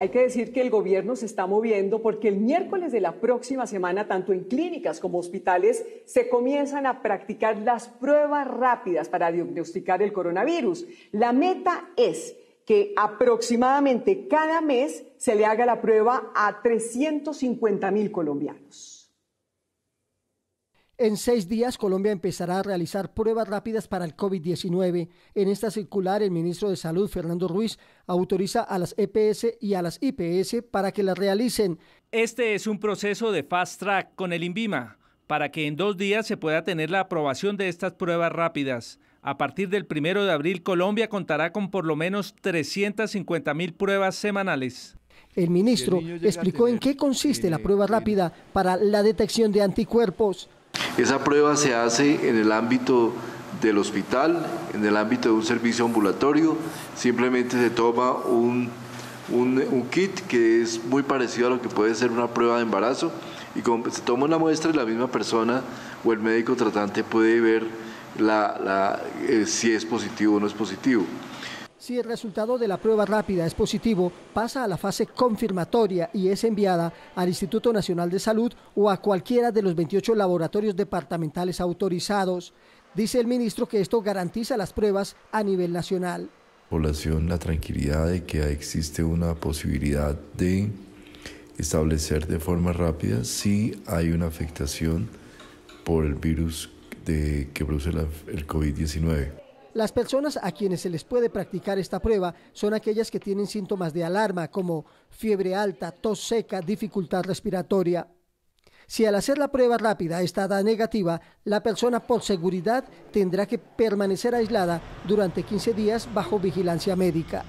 Hay que decir que el gobierno se está moviendo porque el miércoles de la próxima semana, tanto en clínicas como hospitales, se comienzan a practicar las pruebas rápidas para diagnosticar el coronavirus. La meta es que aproximadamente cada mes se le haga la prueba a 350 mil colombianos. En seis días, Colombia empezará a realizar pruebas rápidas para el COVID-19. En esta circular, el ministro de Salud, Fernando Ruiz, autoriza a las EPS y a las IPS para que las realicen. Este es un proceso de fast track con el INVIMA, para que en dos días se pueda tener la aprobación de estas pruebas rápidas. A partir del primero de abril, Colombia contará con por lo menos 350 mil pruebas semanales. El ministro explicó en qué consiste la prueba rápida para la detección de anticuerpos. Esa prueba se hace en el ámbito del hospital, en el ámbito de un servicio ambulatorio, simplemente se toma un, kit que es muy parecido a lo que puede ser una prueba de embarazo y se toma una muestra y la misma persona o el médico tratante puede ver eh, si es positivo o no es positivo. Si el resultado de la prueba rápida es positivo, pasa a la fase confirmatoria y es enviada al Instituto Nacional de Salud o a cualquiera de los 28 laboratorios departamentales autorizados. Dice el ministro que esto garantiza las pruebas a nivel nacional. Población, la tranquilidad de que existe una posibilidad de establecer de forma rápida si hay una afectación por el virus de, que produce el COVID-19. Las personas a quienes se les puede practicar esta prueba son aquellas que tienen síntomas de alarma como fiebre alta, tos seca, dificultad respiratoria. Si al hacer la prueba rápida está da negativa, la persona por seguridad tendrá que permanecer aislada durante 15 días bajo vigilancia médica.